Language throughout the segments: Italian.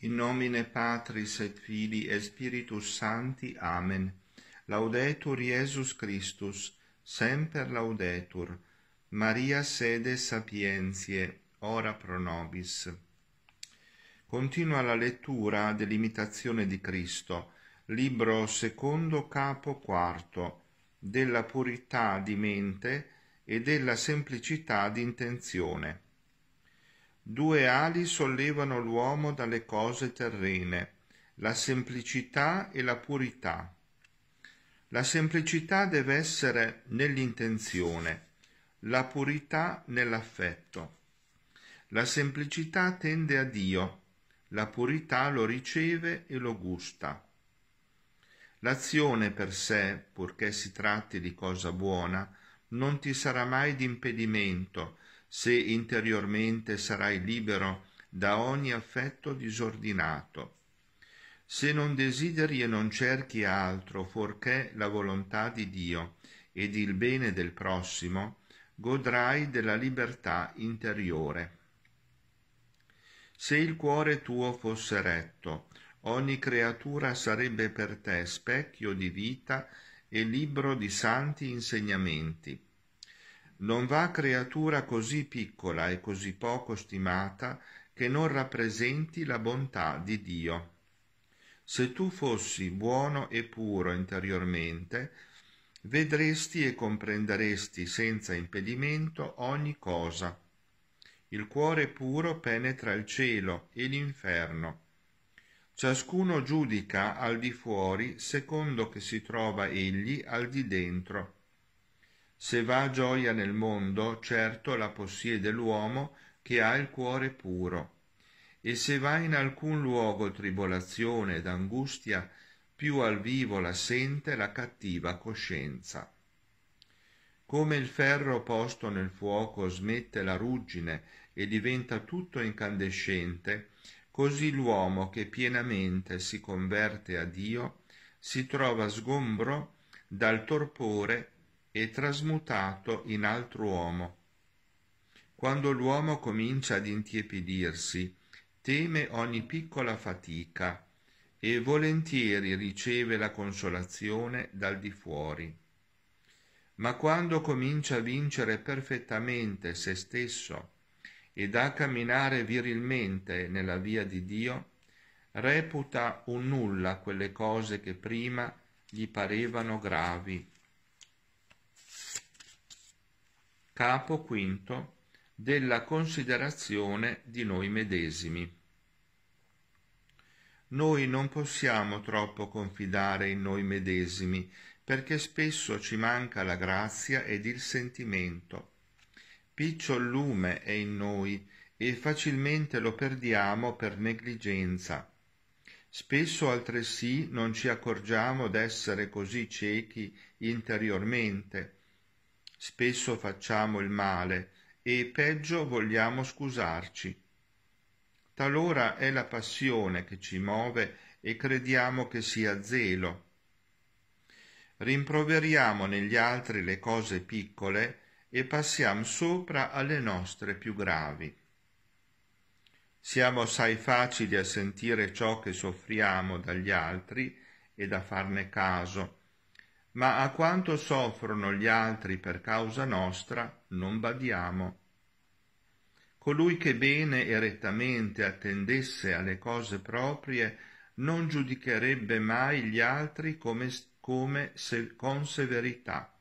In nomine Patris et Filii et Spiritus Sancti. Amen. Laudetur Iesus Christus, semper laudetur. Maria sede sapientiae, ora pro nobis. Continua la lettura dell'imitazione di Cristo, libro secondo capo quarto, della purità di mente e della semplicità di intenzione Due ali sollevano l'uomo dalle cose terrene, la semplicità e la purità. La semplicità deve essere nell'intenzione, la purità nell'affetto. La semplicità tende a Dio, la purità lo riceve e lo gusta. L'azione per sé, purché si tratti di cosa buona, non ti sarà mai d'impedimento, impedimento se interiormente sarai libero da ogni affetto disordinato. Se non desideri e non cerchi altro fuorché la volontà di Dio ed il bene del prossimo, godrai della libertà interiore. Se il cuore tuo fosse retto, ogni creatura sarebbe per te specchio di vita e libro di santi insegnamenti non va creatura così piccola e così poco stimata che non rappresenti la bontà di Dio. Se tu fossi buono e puro interiormente, vedresti e comprenderesti senza impedimento ogni cosa. Il cuore puro penetra il cielo e l'inferno. Ciascuno giudica al di fuori secondo che si trova egli al di dentro se va gioia nel mondo certo la possiede l'uomo che ha il cuore puro e se va in alcun luogo tribolazione ed angustia più al vivo la sente la cattiva coscienza come il ferro posto nel fuoco smette la ruggine e diventa tutto incandescente così l'uomo che pienamente si converte a dio si trova sgombro dal torpore e trasmutato in altro uomo. Quando l'uomo comincia ad intiepidirsi, teme ogni piccola fatica e volentieri riceve la consolazione dal di fuori. Ma quando comincia a vincere perfettamente se stesso ed a camminare virilmente nella via di Dio, reputa un nulla quelle cose che prima gli parevano gravi capo V, della considerazione di noi medesimi. Noi non possiamo troppo confidare in noi medesimi, perché spesso ci manca la grazia ed il sentimento. Picciol lume è in noi e facilmente lo perdiamo per negligenza. Spesso altresì non ci accorgiamo d'essere così ciechi interiormente, Spesso facciamo il male e peggio vogliamo scusarci. Talora è la passione che ci muove e crediamo che sia zelo. Rimproveriamo negli altri le cose piccole e passiamo sopra alle nostre più gravi. Siamo assai facili a sentire ciò che soffriamo dagli altri ed a farne caso, ma a quanto soffrono gli altri per causa nostra non badiamo. Colui che bene e rettamente attendesse alle cose proprie non giudicherebbe mai gli altri come, come se, con severità.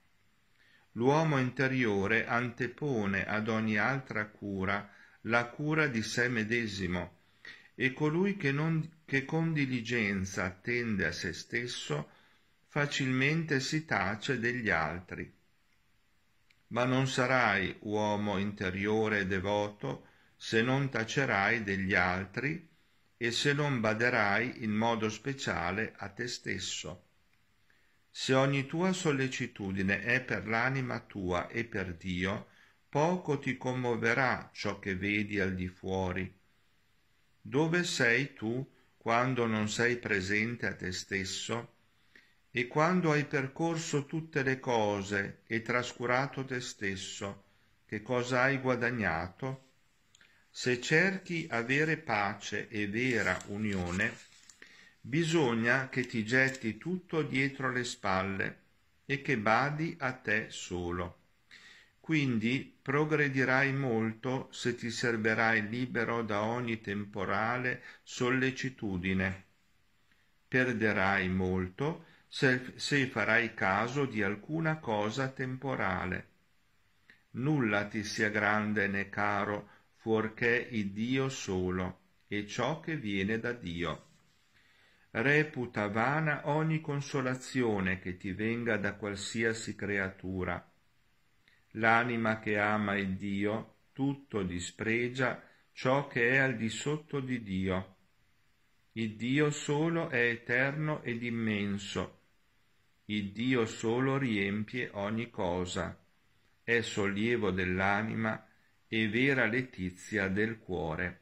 L'uomo interiore antepone ad ogni altra cura la cura di sé medesimo, e colui che, non, che con diligenza attende a se stesso facilmente si tace degli altri. Ma non sarai uomo interiore e devoto se non tacerai degli altri e se non baderai in modo speciale a te stesso. Se ogni tua sollecitudine è per l'anima tua e per Dio, poco ti commuoverà ciò che vedi al di fuori. Dove sei tu quando non sei presente a te stesso? e quando hai percorso tutte le cose e trascurato te stesso, che cosa hai guadagnato? Se cerchi avere pace e vera unione, bisogna che ti getti tutto dietro le spalle e che badi a te solo. Quindi progredirai molto se ti serverai libero da ogni temporale sollecitudine. Perderai molto se se, se farai caso di alcuna cosa temporale. Nulla ti sia grande né caro fuorché il Dio solo e ciò che viene da Dio. Reputa vana ogni consolazione che ti venga da qualsiasi creatura. L'anima che ama il Dio tutto dispregia ciò che è al di sotto di Dio. Il Dio solo è eterno ed immenso, il Dio solo riempie ogni cosa, è sollievo dell'anima e vera letizia del cuore.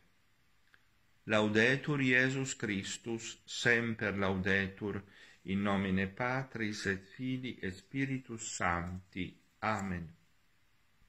Laudetur Jesus Christus, semper laudetur, in nomine Patris et Fili e Spiritus Sancti. Amen.